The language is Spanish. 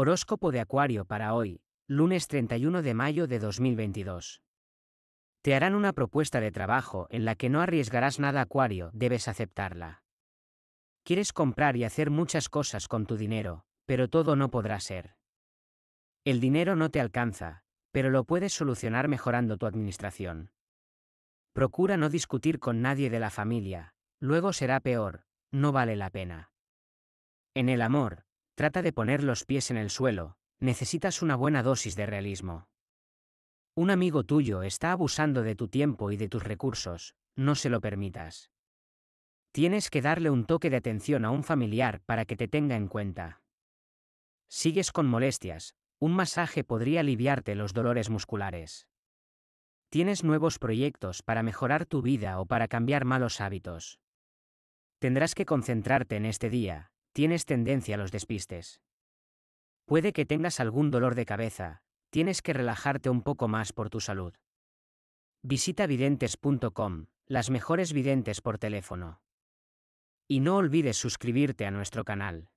Horóscopo de Acuario para hoy, lunes 31 de mayo de 2022. Te harán una propuesta de trabajo en la que no arriesgarás nada Acuario, debes aceptarla. Quieres comprar y hacer muchas cosas con tu dinero, pero todo no podrá ser. El dinero no te alcanza, pero lo puedes solucionar mejorando tu administración. Procura no discutir con nadie de la familia, luego será peor, no vale la pena. En el amor, Trata de poner los pies en el suelo, necesitas una buena dosis de realismo. Un amigo tuyo está abusando de tu tiempo y de tus recursos, no se lo permitas. Tienes que darle un toque de atención a un familiar para que te tenga en cuenta. Sigues con molestias, un masaje podría aliviarte los dolores musculares. Tienes nuevos proyectos para mejorar tu vida o para cambiar malos hábitos. Tendrás que concentrarte en este día, Tienes tendencia a los despistes. Puede que tengas algún dolor de cabeza, tienes que relajarte un poco más por tu salud. Visita videntes.com, las mejores videntes por teléfono. Y no olvides suscribirte a nuestro canal.